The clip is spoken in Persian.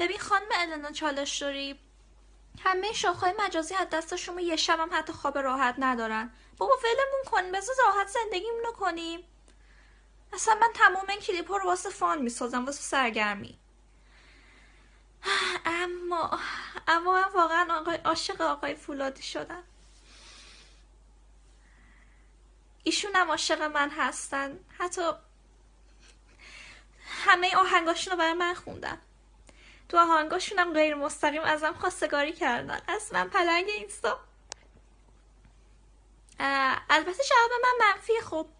ببین خانم النا چالش داری همه شاخهای مجازی از دست شما یه شبم حتی خواب راحت ندارن بابا ولمون کن بذار راحت رو کنیم اصلا من تمام این کلیپ ها رو واسه فان میسازم واسه سرگرمی اما اما من واقعا آقای عاشق آقای فولادی شدم ایشون هم عاشق من هستن حتی همه آهنگاشون رو برای من خوندن تو آهانگاشون غیر مستقیم ازم خواستگاری کردن اصلا پلنگ اینستا البته جواب من منفی خب